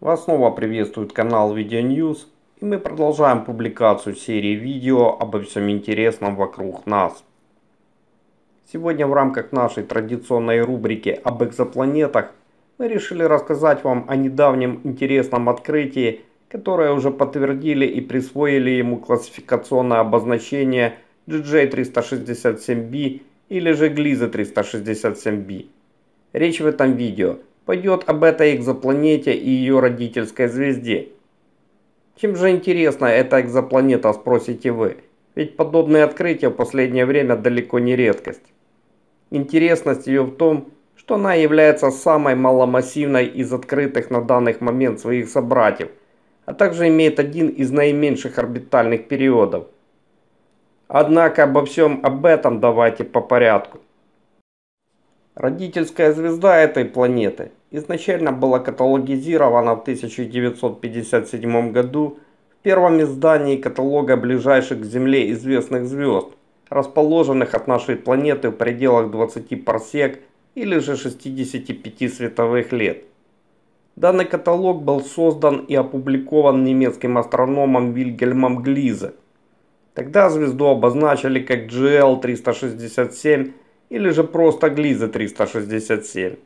Вас снова приветствует канал Видео News и мы продолжаем публикацию серии видео обо всем интересном вокруг нас. Сегодня в рамках нашей традиционной рубрики об экзопланетах мы решили рассказать вам о недавнем интересном открытии, которое уже подтвердили и присвоили ему классификационное обозначение GJ367B или же Gliese 367B. Речь в этом видео – пойдет об этой экзопланете и ее родительской звезде. Чем же интересна эта экзопланета, спросите вы? Ведь подобные открытия в последнее время далеко не редкость. Интересность ее в том, что она является самой маломассивной из открытых на данный момент своих собратьев, а также имеет один из наименьших орбитальных периодов. Однако обо всем об этом давайте по порядку. Родительская звезда этой планеты изначально была каталогизирована в 1957 году в первом издании каталога ближайших к Земле известных звезд, расположенных от нашей планеты в пределах 20 парсек или же 65 световых лет. Данный каталог был создан и опубликован немецким астрономом Вильгельмом Глизе. Тогда звезду обозначили как GL 367 или же просто Глизе 367.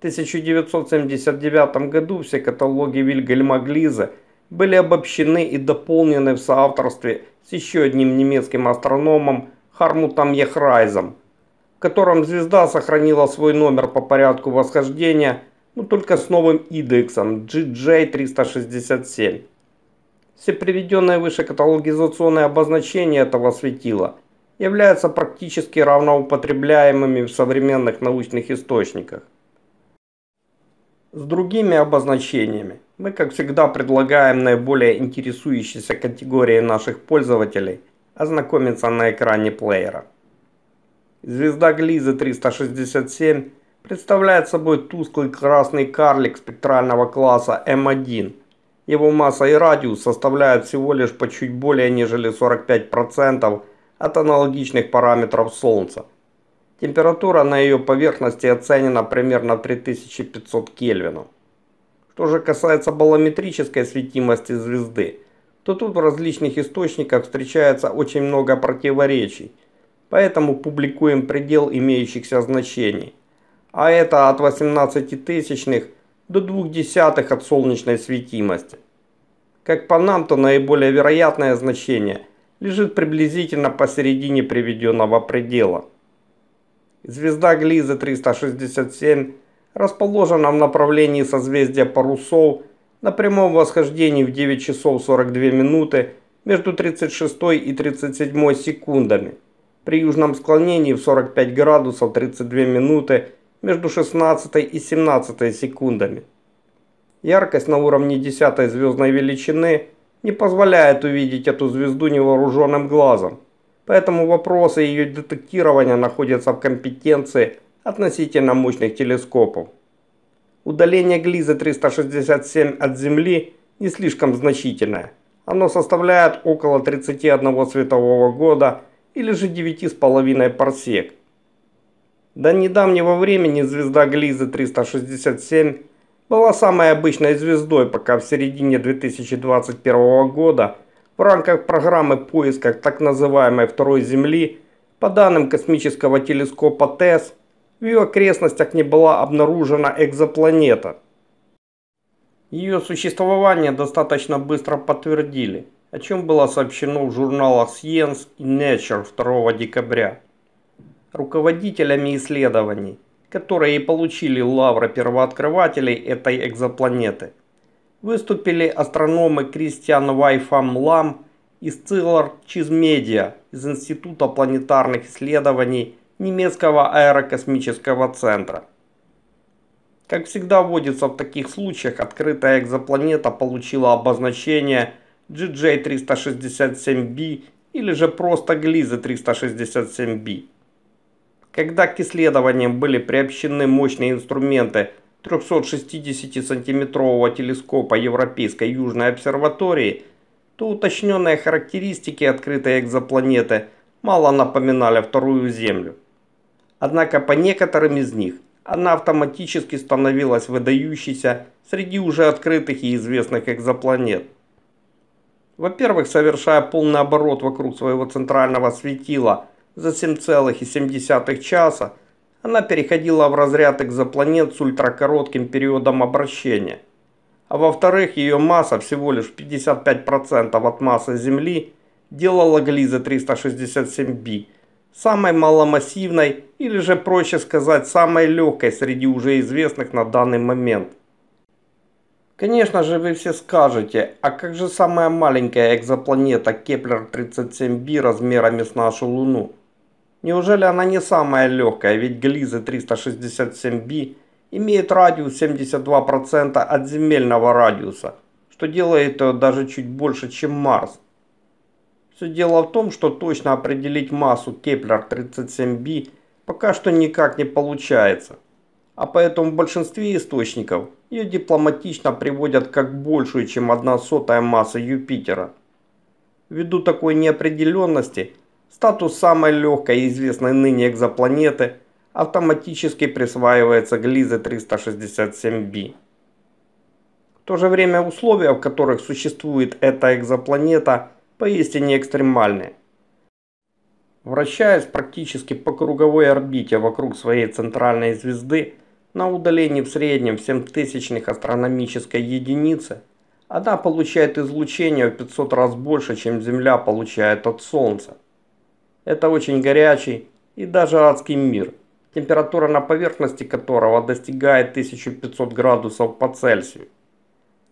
1979 году все каталоги Вильгельма Глиза были обобщены и дополнены в соавторстве с еще одним немецким астрономом Хармутом Яхрайзом, в котором звезда сохранила свой номер по порядку восхождения, но только с новым индексом GJ367. Все приведенные выше каталогизационные обозначения этого светила являются практически равноупотребляемыми в современных научных источниках с другими обозначениями. Мы, как всегда, предлагаем наиболее интересующейся категории наших пользователей ознакомиться на экране плеера. Звезда Глизы 367 представляет собой тусклый красный карлик спектрального класса М1. Его масса и радиус составляют всего лишь по чуть более нежели 45% от аналогичных параметров Солнца – Температура на ее поверхности оценена примерно 3500 1500 Кельвинов. Что же касается балометрической светимости звезды, то тут в различных источниках встречается очень много противоречий, поэтому публикуем предел имеющихся значений. А это от 18 тысячных до 2 десятых от солнечной светимости. Как по нам, то наиболее вероятное значение лежит приблизительно посередине приведенного предела – Звезда Глизы 367 расположена в направлении созвездия Парусов на прямом восхождении в 9 часов 42 минуты между 36 и 37 секундами, при южном склонении в 45 градусов 32 минуты между 16 и 17 секундами. Яркость на уровне 10 звездной величины не позволяет увидеть эту звезду невооруженным глазом поэтому вопросы ее детектирования находятся в компетенции относительно мощных телескопов. Удаление Глизы 367 от Земли не слишком значительное. Оно составляет около 31 светового года или же 9,5 парсек. До недавнего времени звезда Глизы 367 была самой обычной звездой, пока в середине 2021 года – в рамках программы поиска так называемой второй Земли, по данным космического телескопа ТЭС, в ее окрестностях не была обнаружена экзопланета. Ее существование достаточно быстро подтвердили, о чем было сообщено в журналах Science и Nature 2 декабря. Руководителями исследований, которые и получили лавры первооткрывателей этой экзопланеты – выступили астрономы Кристиан Вайфам Лам и Сциллар Чизмедиа из Института планетарных исследований немецкого аэрокосмического центра. Как всегда водится в таких случаях, открытая экзопланета получила обозначение GJ367b или же просто Глизы 367b. Когда к исследованиям были приобщены мощные инструменты – 360-сантиметрового телескопа Европейской Южной обсерватории, то уточненные характеристики открытой экзопланеты мало напоминали вторую Землю. Однако по некоторым из них она автоматически становилась выдающейся среди уже открытых и известных экзопланет. Во-первых, совершая полный оборот вокруг своего центрального светила за 7,7 часа, она переходила в разряд экзопланет с ультракоротким периодом обращения. А во-вторых, ее масса всего лишь 55% от массы Земли делала Глиза 367b самой маломассивной или же проще сказать самой легкой среди уже известных на данный момент. Конечно же вы все скажете, а как же самая маленькая экзопланета Кеплер-37b размерами с нашу Луну? Неужели она не самая легкая, ведь Глизы 367B имеет радиус 72% от земельного радиуса, что делает ее даже чуть больше, чем Марс. Все дело в том, что точно определить массу Кеплер-37b пока что никак не получается. А поэтому в большинстве источников ее дипломатично приводят как большую, чем одна сотая масса Юпитера. Ввиду такой неопределенности – Статус самой легкой и известной ныне экзопланеты автоматически присваивается Глизе 367b. В то же время условия, в которых существует эта экзопланета, поистине экстремальны. Вращаясь практически по круговой орбите вокруг своей центральной звезды, на удалении в среднем в 7 тысячных астрономической единицы, она получает излучение в 500 раз больше, чем Земля получает от Солнца. Это очень горячий и даже адский мир, температура на поверхности которого достигает 1500 градусов по Цельсию.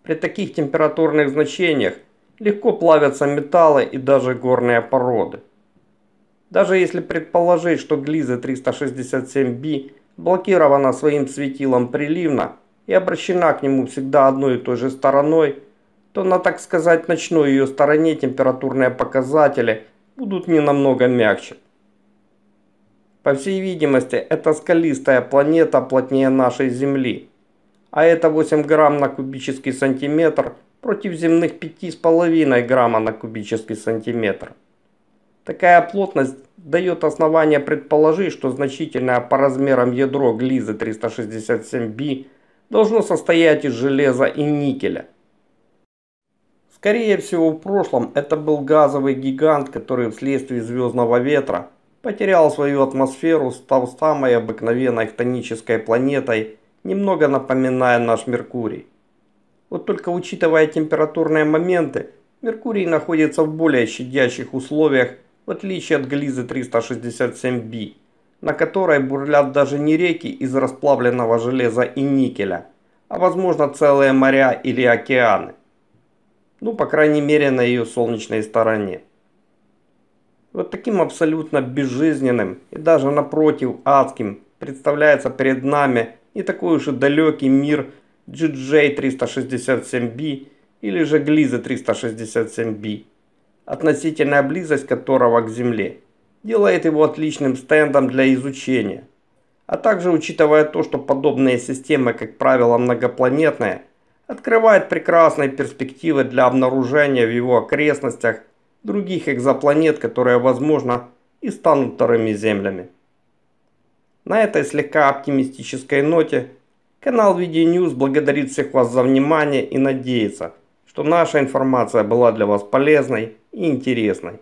При таких температурных значениях легко плавятся металлы и даже горные породы. Даже если предположить, что Глиза 367b блокирована своим светилом приливно и обращена к нему всегда одной и той же стороной, то на, так сказать, ночной ее стороне температурные показатели – будут не намного мягче. По всей видимости, это скалистая планета плотнее нашей Земли. А это 8 грамм на кубический сантиметр против земных 5,5 грамма на кубический сантиметр. Такая плотность дает основание предположить, что значительное по размерам ядро Глизы 367b должно состоять из железа и никеля – Скорее всего, в прошлом это был газовый гигант, который вследствие звездного ветра потерял свою атмосферу, став самой обыкновенной хтонической планетой, немного напоминая наш Меркурий. Вот только учитывая температурные моменты, Меркурий находится в более щадящих условиях, в отличие от Глизы 367b, на которой бурлят даже не реки из расплавленного железа и никеля, а возможно целые моря или океаны. Ну, по крайней мере, на ее солнечной стороне. Вот таким абсолютно безжизненным и даже напротив адским представляется перед нами не такой уж и далекий мир GJ367B или же Глиза 367B, относительная близость которого к Земле делает его отличным стендом для изучения. А также учитывая то, что подобные системы, как правило, многопланетные – открывает прекрасные перспективы для обнаружения в его окрестностях других экзопланет, которые, возможно, и станут вторыми землями. На этой слегка оптимистической ноте канал VD News благодарит всех вас за внимание и надеется, что наша информация была для вас полезной и интересной.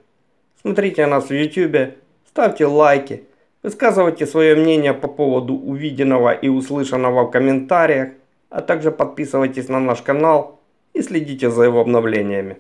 Смотрите нас в YouTube, ставьте лайки, высказывайте свое мнение по поводу увиденного и услышанного в комментариях, а также подписывайтесь на наш канал и следите за его обновлениями.